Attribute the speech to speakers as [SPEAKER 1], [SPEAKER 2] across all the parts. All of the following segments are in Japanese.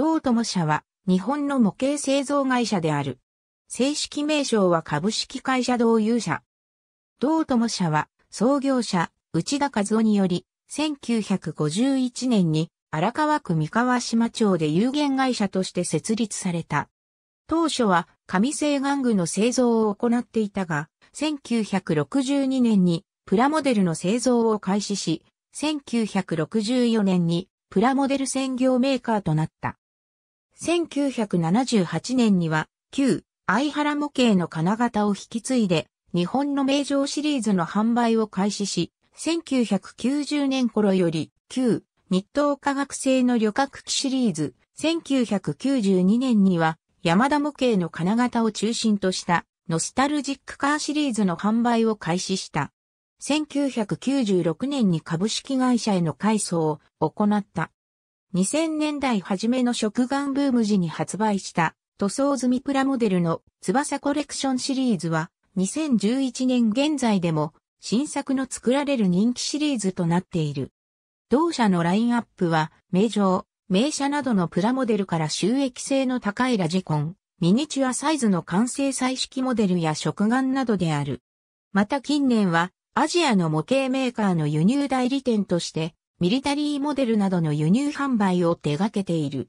[SPEAKER 1] 同友社は日本の模型製造会社である。正式名称は株式会社同友社。同友社は創業者内田和夫により1951年に荒川区三河島町で有限会社として設立された。当初は紙製玩具の製造を行っていたが、1962年にプラモデルの製造を開始し、1964年にプラモデル専業メーカーとなった。1978年には、旧、相原模型の金型を引き継いで、日本の名城シリーズの販売を開始し、1990年頃より、旧、日東科学製の旅客機シリーズ、1992年には、山田模型の金型を中心とした、ノスタルジックカーシリーズの販売を開始した。1996年に株式会社への改装を行った。2000年代初めの食玩ブーム時に発売した塗装済みプラモデルの翼コレクションシリーズは2011年現在でも新作の作られる人気シリーズとなっている。同社のラインアップは名城、名車などのプラモデルから収益性の高いラジコン、ミニチュアサイズの完成彩色モデルや食玩などである。また近年はアジアの模型メーカーの輸入代理店としてミリタリーモデルなどの輸入販売を手掛けている。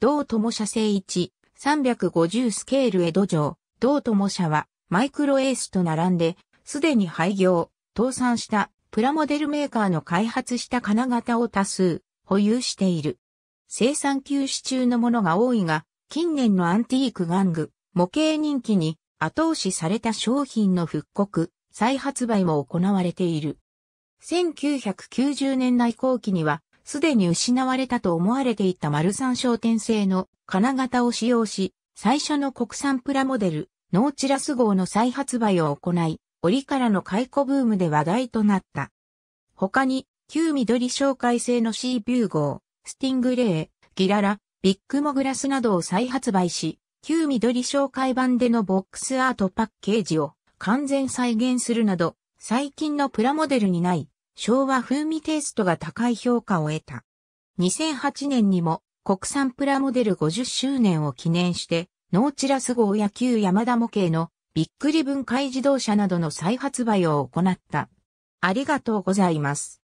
[SPEAKER 1] 同友社製1、350スケール江戸城、同友社は、マイクロエースと並んで、すでに廃業、倒産したプラモデルメーカーの開発した金型を多数保有している。生産休止中のものが多いが、近年のアンティーク玩具、模型人気に後押しされた商品の復刻、再発売も行われている。1990年代後期には、すでに失われたと思われていた丸三商店製の金型を使用し、最初の国産プラモデル、ノーチラス号の再発売を行い、折からの解雇ブームで話題となった。他に、旧緑紹介製のシービュー号、スティングレー、ギララ、ビッグモグラスなどを再発売し、旧緑紹介版でのボックスアートパッケージを完全再現するなど、最近のプラモデルにない、昭和風味テイストが高い評価を得た。2008年にも国産プラモデル50周年を記念して、ノーチラス号や旧山田模型のびっくり分解自動車などの再発売を行った。ありがとうございます。